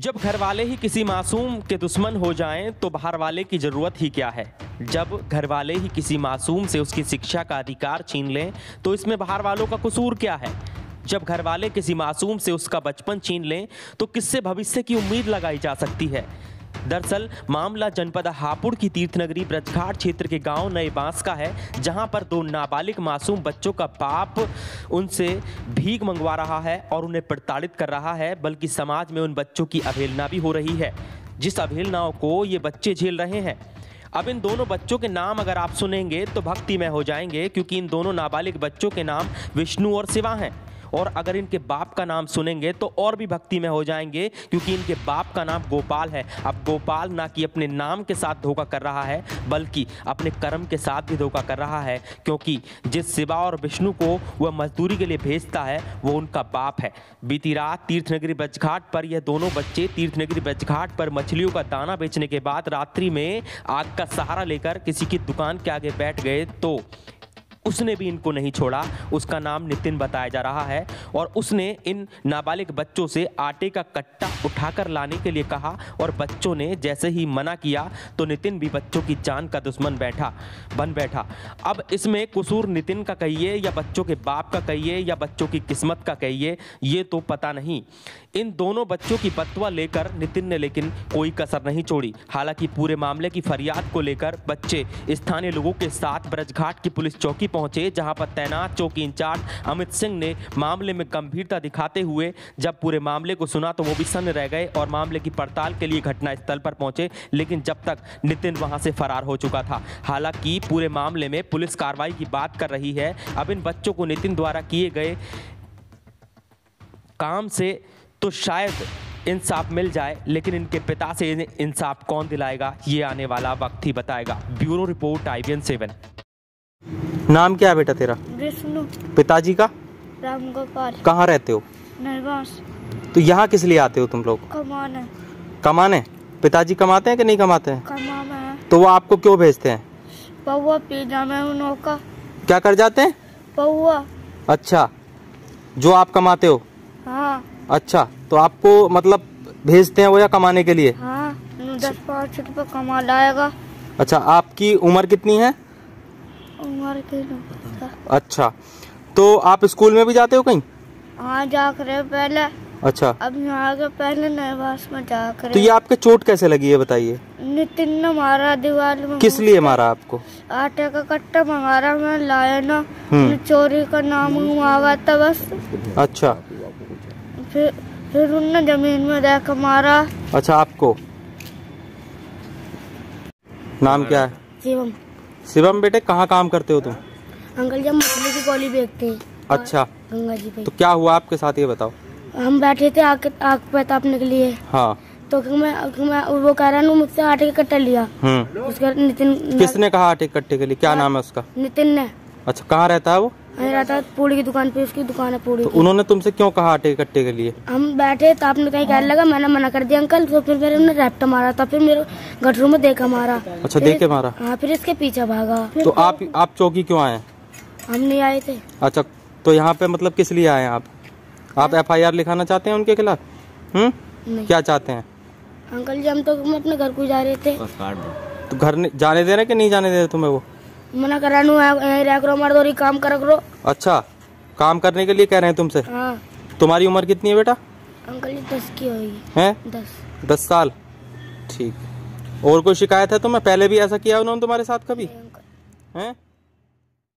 जब घर वाले ही किसी मासूम के दुश्मन हो जाएं तो बाहर वाले की ज़रूरत ही क्या है जब घर वाले ही किसी मासूम से उसकी शिक्षा का अधिकार छीन लें तो इसमें बाहर वालों का कसूर क्या है जब घर वाले किसी मासूम से उसका बचपन छीन लें तो किससे भविष्य की उम्मीद लगाई जा सकती है दरअसल मामला जनपद हापुड़ की तीर्थनगरी ब्रजघाट क्षेत्र के गांव नए बांस का है जहां पर दो नाबालिग मासूम बच्चों का बाप उनसे भीख मंगवा रहा है और उन्हें प्रताड़ित कर रहा है बल्कि समाज में उन बच्चों की अवहेलना भी हो रही है जिस अवहेलनाओं को ये बच्चे झेल रहे हैं अब इन दोनों बच्चों के नाम अगर आप सुनेंगे तो भक्तिमय हो जाएंगे क्योंकि इन दोनों नाबालिग बच्चों के नाम विष्णु और शिवा हैं और अगर इनके बाप का नाम सुनेंगे तो और भी भक्ति में हो जाएंगे क्योंकि इनके बाप का नाम गोपाल है अब गोपाल ना कि अपने नाम के साथ धोखा कर रहा है बल्कि अपने कर्म के साथ भी धोखा कर रहा है क्योंकि जिस शिवा और विष्णु को वह मजदूरी के लिए भेजता है वो उनका बाप है बीती रात तीर्थनगरी बजघाट पर यह दोनों बच्चे तीर्थनगरी बजघाट पर मछलियों का दाना बेचने के बाद रात्रि में आग का सहारा लेकर किसी की दुकान के आगे बैठ गए तो उसने भी इनको नहीं छोड़ा उसका नाम नितिन बताया जा रहा है और उसने इन नाबालिग बच्चों से आटे का कट्टा उठाकर लाने के लिए कहा और बच्चों ने जैसे ही मना किया तो नितिन भी बच्चों की जान का दुश्मन बैठा बन बैठा अब इसमें कसूर नितिन का कहिए या बच्चों के बाप का कहिए या बच्चों की किस्मत का कहिए ये तो पता नहीं इन दोनों बच्चों की बतवा लेकर नितिन ने लेकिन कोई कसर नहीं छोड़ी हालांकि पूरे मामले की फरियाद को लेकर बच्चे स्थानीय लोगों के साथ ब्रजघाट की पुलिस चौकी पहुंचे जहां पर तैनात चौकी इंचार्ज अमित सिंह ने मामले में गंभीरता दिखाते हुए जब पूरे मामले को सुना तो वो भी सन्न रह गए और मामले की पड़ताल के लिए घटनास्थल पर पहुंचे लेकिन जब तक नितिन वहां से फरार हो चुका था हालांकि पूरे मामले में पुलिस कार्रवाई की बात कर रही है अब इन बच्चों को नितिन द्वारा किए गए काम से तो शायद इंसाफ मिल जाए लेकिन इनके पिता से इंसाफ कौन दिलाएगा ये आने वाला वक्त ही बताएगा bureau report I B seven नाम क्या है बेटा तेरा विष्णु पिताजी का राम गोपाल कहाँ रहते हो तो यहाँ किस लिए आते हो तुम लोग कमाने कमाने पिताजी कमाते हैं कि नहीं कमाते हैं कमाने तो वो आपको क्यों भेजते हैं पौवा पैजामा का क्या कर जाते हैं पौवा अच्छा जो आप कमाते हो हाँ अच्छा तो आपको मतलब भेजते हैं वो या कमाने के लिए हाँ दस पाँच रूपए कमा लाएगा अच्छा आपकी उम्र कितनी है हमारे अच्छा तो आप स्कूल में भी जाते हो कहीं हाँ जा कर पहले अच्छा अब यहाँ के तो पहले नवास में जा कर तो ये आपके चोट कैसे लगी है बताइए नितिन ने मारा दीवार में किस लिए मारा आपको आटे का कट्टा रहा मैं लाया ना हम्म। चोरी का नाम घुमावा था बस अच्छा फिर फिर उन्होंने जमीन में देख मारा अच्छा आपको नाम क्या है जीवन शिवम बेटे कहाँ काम करते हो तुम अंकल जब मछली की गोली बेचते हैं अच्छा गंगा जी पे तो क्या हुआ आपके साथ ये बताओ हम बैठे थे आग आग पे के लिए हाँ तो मैं, मैं वो कह रहा मुझसे आटे के कट्टे लिया हम्म। उसका नितिन किसने कहा आटे कट्टे के लिए क्या हाँ। नाम है उसका नितिन ने अच्छा कहाँ रहता है वो मैं रहता पूड़ी की दुकान पे उसकी दुकान है पूड़ी तो उन्होंने तुमसे क्यों कहा आटे इकट्ठे के लिए हम बैठे तो आपने कहीं कहने लगा मैंने मना कर दिया अंकल तो फिर मेरे उन्होंने रैप्ट मारा था तो फिर मेरे गठरू में देखा मारा अच्छा देखे मारा हाँ फिर इसके पीछे भागा तो आप आप चौकी क्यों आए हम नहीं आए थे अच्छा तो यहाँ पे मतलब किस लिए आए आप आप एफ आई आर लिखाना चाहते हैं उनके खिलाफ हम्म क्या चाहते हैं अंकल जी हम तो अपने घर को जा रहे थे तो घर जाने दे रहे कि नहीं जाने दे रहे तुम्हें वो मना करा करो काम करा करो अच्छा काम करने के लिए कह रहे हैं तुमसे हाँ तुम्हारी उम्र कितनी है बेटा अंकल जी दस की होगी है दस दस साल ठीक और कोई शिकायत है तुम्हें पहले भी ऐसा किया उन्होंने तुम्हारे साथ कभी हैं